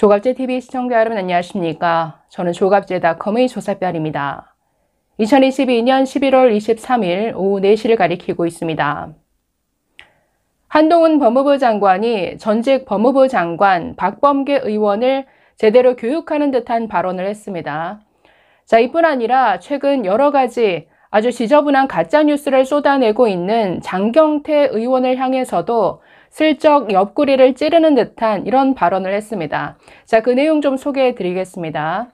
조갑제TV 시청자 여러분 안녕하십니까? 저는 조갑제닷컴의 조사별입니다. 2022년 11월 23일 오후 4시를 가리키고 있습니다. 한동훈 법무부 장관이 전직 법무부 장관 박범계 의원을 제대로 교육하는 듯한 발언을 했습니다. 자, 이뿐 아니라 최근 여러 가지 아주 지저분한 가짜뉴스를 쏟아내고 있는 장경태 의원을 향해서도 슬쩍 옆구리를 찌르는 듯한 이런 발언을 했습니다. 자, 그 내용 좀 소개해 드리겠습니다.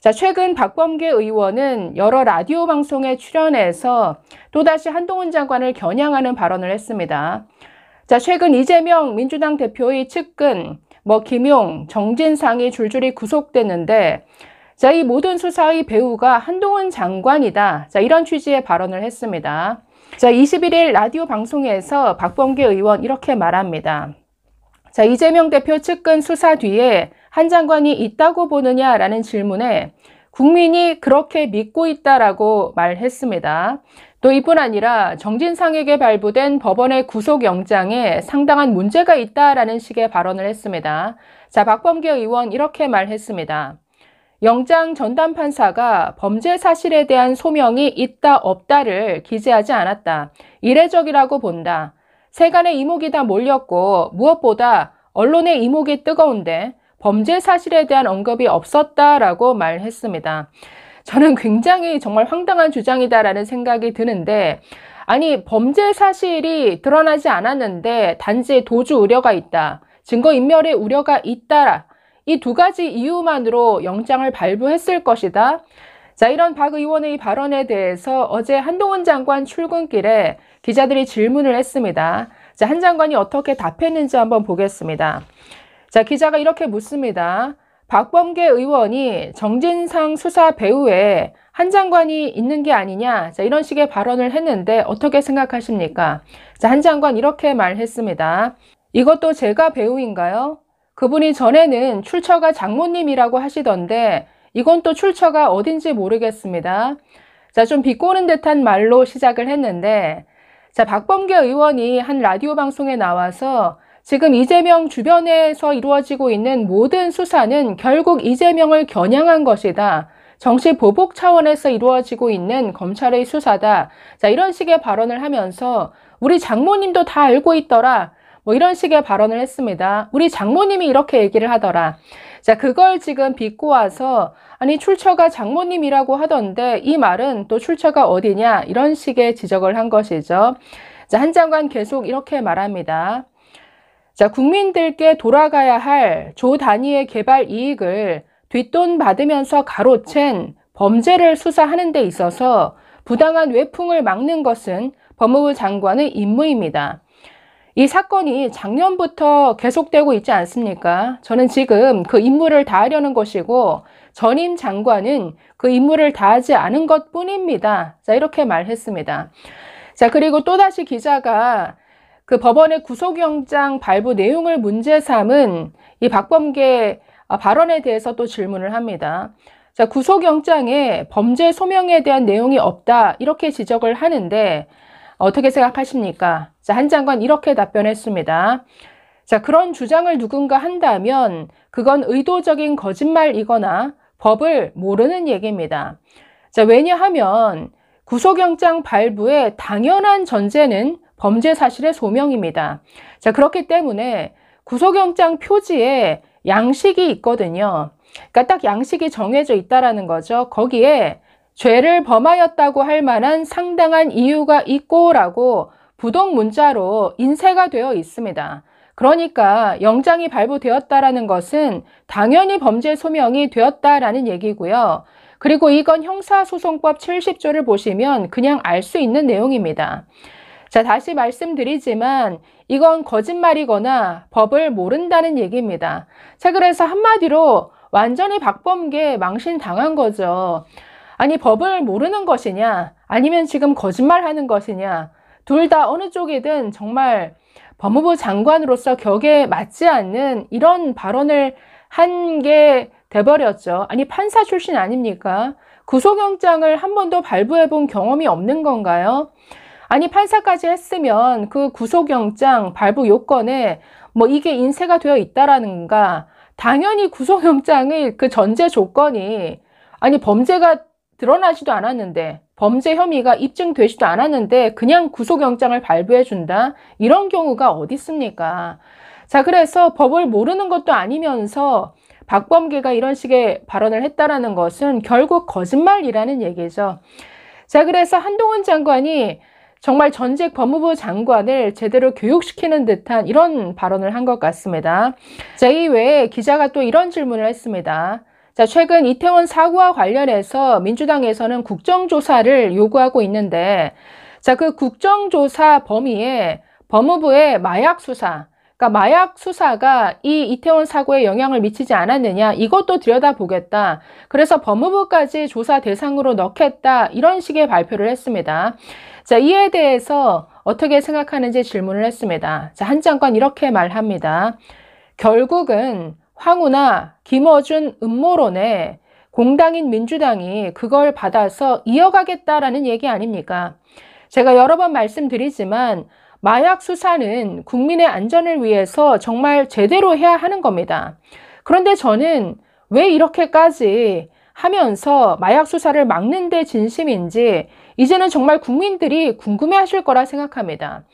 자, 최근 박범계 의원은 여러 라디오 방송에 출연해서 또다시 한동훈 장관을 겨냥하는 발언을 했습니다. 자, 최근 이재명 민주당 대표의 측근, 뭐 김용, 정진상이 줄줄이 구속됐는데, 자, 이 모든 수사의 배우가 한동훈 장관이다. 자, 이런 취지의 발언을 했습니다. 자, 21일 라디오 방송에서 박범계 의원 이렇게 말합니다. 자, 이재명 대표 측근 수사 뒤에 한 장관이 있다고 보느냐라는 질문에 국민이 그렇게 믿고 있다라고 말했습니다. 또 이뿐 아니라 정진상에게 발부된 법원의 구속영장에 상당한 문제가 있다라는 식의 발언을 했습니다. 자, 박범계 의원 이렇게 말했습니다. 영장 전담 판사가 범죄 사실에 대한 소명이 있다 없다를 기재하지 않았다. 이례적이라고 본다. 세간의 이목이 다 몰렸고 무엇보다 언론의 이목이 뜨거운데 범죄 사실에 대한 언급이 없었다라고 말했습니다. 저는 굉장히 정말 황당한 주장이다라는 생각이 드는데 아니 범죄 사실이 드러나지 않았는데 단지 도주 우려가 있다. 증거인멸의 우려가 있다 라 이두 가지 이유만으로 영장을 발부했을 것이다. 자, 이런 박 의원의 발언에 대해서 어제 한동훈 장관 출근길에 기자들이 질문을 했습니다. 자, 한 장관이 어떻게 답했는지 한번 보겠습니다. 자, 기자가 이렇게 묻습니다. 박범계 의원이 정진상 수사 배후에 한 장관이 있는 게 아니냐. 자, 이런 식의 발언을 했는데 어떻게 생각하십니까? 자, 한 장관 이렇게 말했습니다. 이것도 제가 배우인가요? 그분이 전에는 출처가 장모님이라고 하시던데 이건 또 출처가 어딘지 모르겠습니다. 자, 좀 비꼬는 듯한 말로 시작을 했는데 자, 박범계 의원이 한 라디오 방송에 나와서 지금 이재명 주변에서 이루어지고 있는 모든 수사는 결국 이재명을 겨냥한 것이다. 정치 보복 차원에서 이루어지고 있는 검찰의 수사다. 자, 이런 식의 발언을 하면서 우리 장모님도 다 알고 있더라. 뭐 이런 식의 발언을 했습니다. 우리 장모님이 이렇게 얘기를 하더라. 자, 그걸 지금 빚고 와서 아니 출처가 장모님이라고 하던데 이 말은 또 출처가 어디냐 이런 식의 지적을 한 것이죠. 자, 한 장관 계속 이렇게 말합니다. 자, 국민들께 돌아가야 할 조 단위의 개발 이익을 뒷돈 받으면서 가로챈 범죄를 수사하는 데 있어서 부당한 외풍을 막는 것은 법무부 장관의 임무입니다. 이 사건이 작년부터 계속되고 있지 않습니까? 저는 지금 그 임무를 다하려는 것이고 전임 장관은 그 임무를 다하지 않은 것 뿐입니다. 자, 이렇게 말했습니다. 자, 그리고 또다시 기자가 그 법원의 구속영장 발부 내용을 문제 삼은 이 박범계 아, 발언에 대해서 또 질문을 합니다. 자, 구속영장에 범죄 소명에 대한 내용이 없다. 이렇게 지적을 하는데 어떻게 생각하십니까? 자, 한 장관 이렇게 답변했습니다. 자, 그런 주장을 누군가 한다면 그건 의도적인 거짓말이거나 법을 모르는 얘기입니다. 자, 왜냐하면 구속영장 발부의 당연한 전제는 범죄 사실의 소명입니다. 자, 그렇기 때문에 구속영장 표지에 양식이 있거든요. 그러니까 딱 양식이 정해져 있다라는 거죠. 거기에 죄를 범하였다고 할 만한 상당한 이유가 있고라고 부동 문자로 인쇄가 되어 있습니다. 그러니까 영장이 발부되었다라는 것은 당연히 범죄 소명이 되었다라는 얘기고요. 그리고 이건 형사소송법 70조를 보시면 그냥 알 수 있는 내용입니다. 자, 다시 말씀드리지만 이건 거짓말이거나 법을 모른다는 얘기입니다. 자, 그래서 한마디로 완전히 박범계 망신당한 거죠. 아니, 법을 모르는 것이냐? 아니면 지금 거짓말하는 것이냐? 둘다 어느 쪽이든 정말 법무부 장관으로서 격에 맞지 않는 이런 발언을 한 게 돼버렸죠. 아니 판사 출신 아닙니까? 구속영장을 한 번도 발부해 본 경험이 없는 건가요? 아니 판사까지 했으면 그 구속영장 발부 요건에 뭐 이게 인쇄가 되어 있다라는가 당연히 구속영장의 그 전제 조건이 아니 범죄가 드러나지도 않았는데 범죄 혐의가 입증되지도 않았는데 그냥 구속영장을 발부해준다? 이런 경우가 어디 있습니까? 자 그래서 법을 모르는 것도 아니면서 박범계가 이런 식의 발언을 했다라는 것은 결국 거짓말이라는 얘기죠. 자 그래서 한동훈 장관이 정말 전직 법무부 장관을 제대로 교육시키는 듯한 이런 발언을 한 것 같습니다. 자, 이외에 기자가 또 이런 질문을 했습니다. 자, 최근 이태원 사고와 관련해서 민주당에서는 국정조사를 요구하고 있는데, 자, 그 국정조사 범위에 법무부의 마약 수사, 그러니까 마약 수사가 이 이태원 사고에 영향을 미치지 않았느냐 이것도 들여다보겠다. 그래서 법무부까지 조사 대상으로 넣겠다 이런 식의 발표를 했습니다. 자 이에 대해서 어떻게 생각하는지 질문을 했습니다. 자한 장관 이렇게 말합니다. 결국은 황우나 김어준 음모론에 공당인 민주당이 그걸 받아서 이어가겠다라는 얘기 아닙니까? 제가 여러 번 말씀드리지만 마약 수사는 국민의 안전을 위해서 정말 제대로 해야 하는 겁니다. 그런데 저는 왜 이렇게까지 하면서 마약 수사를 막는 데 진심인지 이제는 정말 국민들이 궁금해 하실 거라 생각합니다.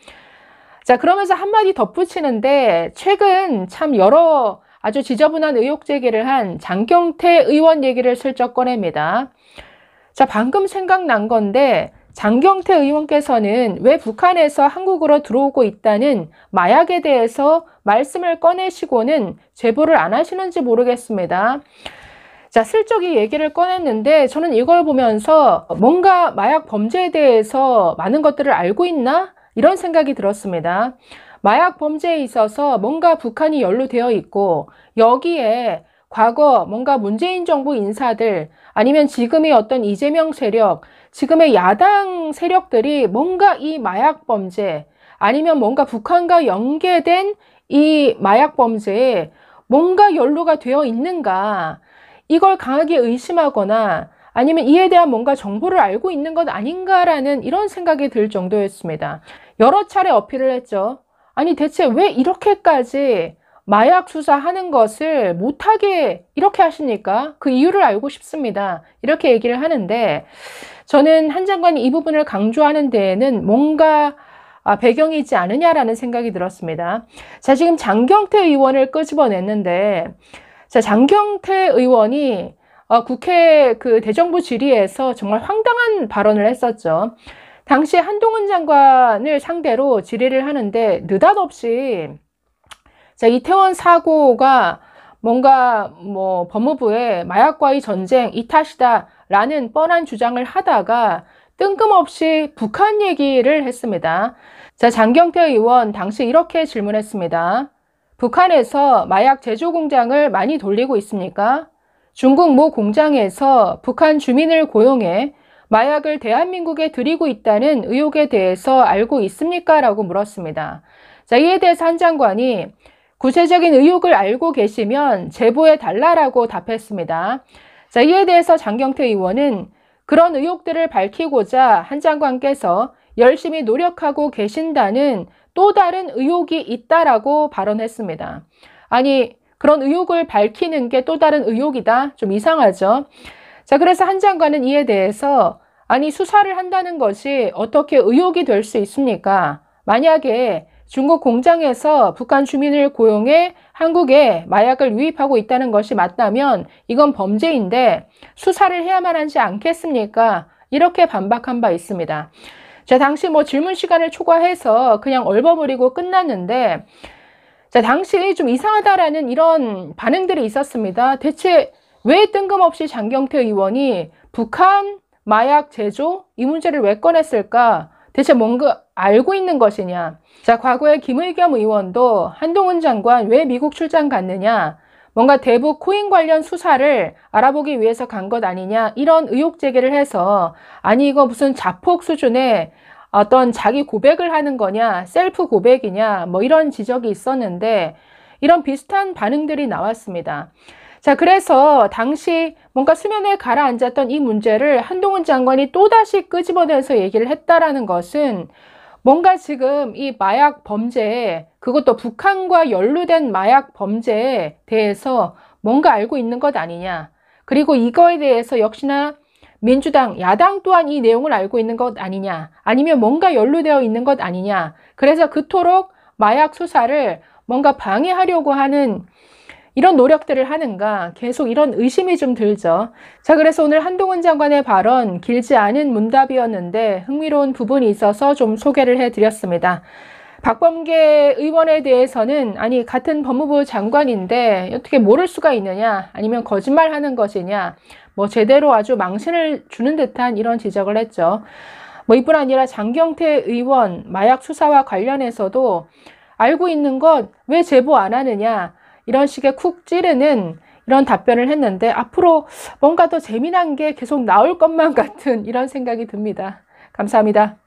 자, 그러면서 한마디 덧붙이는데 최근 참 여러 아주 지저분한 의혹 제기를 한 장경태 의원 얘기를 슬쩍 꺼냅니다. 자, 방금 생각난 건데 장경태 의원께서는 왜 북한에서 한국으로 들어오고 있다는 마약에 대해서 말씀을 꺼내시고는 제보를 안 하시는지 모르겠습니다. 자, 슬쩍 이 얘기를 꺼냈는데 저는 이걸 보면서 뭔가 마약 범죄에 대해서 많은 것들을 알고 있나? 이런 생각이 들었습니다. 마약 범죄에 있어서 뭔가 북한이 연루되어 있고 여기에 과거 뭔가 문재인 정부 인사들 아니면 지금의 어떤 이재명 세력, 지금의 야당 세력들이 뭔가 이 마약 범죄 아니면 뭔가 북한과 연계된 이 마약 범죄에 뭔가 연루가 되어 있는가 이걸 강하게 의심하거나 아니면 이에 대한 뭔가 정보를 알고 있는 것 아닌가라는 이런 생각이 들 정도였습니다. 여러 차례 어필을 했죠. 아니 대체 왜 이렇게까지 마약 수사하는 것을 못하게 이렇게 하십니까? 그 이유를 알고 싶습니다. 이렇게 얘기를 하는데 저는 한 장관이 이 부분을 강조하는 데에는 뭔가 아, 배경이 있지 않느냐라는 생각이 들었습니다. 자, 지금 장경태 의원을 끄집어냈는데 자, 장경태 의원이 어, 국회 그 대정부 질의에서 정말 황당한 발언을 했었죠. 당시 한동훈 장관을 상대로 질의를 하는데 느닷없이 자, 이태원 사고가 뭔가 뭐 법무부의 마약과의 전쟁 이 탓이다 라는 뻔한 주장을 하다가 뜬금없이 북한 얘기를 했습니다. 자, 장경태 의원 당시 이렇게 질문했습니다. 북한에서 마약 제조 공장을 많이 돌리고 있습니까? 중국 모 공장에서 북한 주민을 고용해 마약을 대한민국에 들이고 있다는 의혹에 대해서 알고 있습니까? 라고 물었습니다. 자, 이에 대해서 한 장관이 구체적인 의혹을 알고 계시면 제보해 달라라고 답했습니다. 자, 이에 대해서 장경태 의원은 그런 의혹들을 밝히고자 한 장관께서 열심히 노력하고 계신다는 또 다른 의혹이 있다라고 발언했습니다. 아니, 그런 의혹을 밝히는 게 또 다른 의혹이다? 좀 이상하죠? 자, 그래서 한 장관은 이에 대해서 아니 수사를 한다는 것이 어떻게 의혹이 될 수 있습니까? 만약에 중국 공장에서 북한 주민을 고용해 한국에 마약을 유입하고 있다는 것이 맞다면 이건 범죄인데 수사를 해야만 하지 않겠습니까? 이렇게 반박한 바 있습니다. 자, 당시 뭐 질문 시간을 초과해서 그냥 얼버무리고 끝났는데 자, 당시 좀 이상하다라는 이런 반응들이 있었습니다. 대체 왜 뜬금없이 장경태 의원이 북한 마약 제조 이 문제를 왜 꺼냈을까? 대체 뭔가 알고 있는 것이냐? 자, 과거에 김의겸 의원도 한동훈 장관 왜 미국 출장 갔느냐? 뭔가 대북 코인 관련 수사를 알아보기 위해서 간 것 아니냐? 이런 의혹 제기를 해서 아니 이거 무슨 자폭 수준의 어떤 자기 고백을 하는 거냐? 셀프 고백이냐? 뭐 이런 지적이 있었는데 이런 비슷한 반응들이 나왔습니다. 자, 그래서 당시 뭔가 수면에 가라앉았던 이 문제를 한동훈 장관이 또다시 끄집어내서 얘기를 했다라는 것은 뭔가 지금 이 마약 범죄에 그것도 북한과 연루된 마약 범죄에 대해서 뭔가 알고 있는 것 아니냐. 그리고 이거에 대해서 역시나 민주당 야당 또한 이 내용을 알고 있는 것 아니냐. 아니면 뭔가 연루되어 있는 것 아니냐. 그래서 그토록 마약 수사를 뭔가 방해하려고 하는 이런 노력들을 하는가 계속 이런 의심이 좀 들죠. 자 그래서 오늘 한동훈 장관의 발언 길지 않은 문답이었는데 흥미로운 부분이 있어서 좀 소개를 해드렸습니다. 박범계 의원에 대해서는 아니 같은 법무부 장관인데 어떻게 모를 수가 있느냐 아니면 거짓말하는 것이냐 뭐 제대로 아주 망신을 주는 듯한 이런 지적을 했죠. 뭐 이뿐 아니라 장경태 의원 마약 수사와 관련해서도 알고 있는 것 왜 제보 안 하느냐 이런 식의 쿡 찌르는 이런 답변을 했는데 앞으로 뭔가 더 재미난 게 계속 나올 것만 같은 이런 생각이 듭니다. 감사합니다.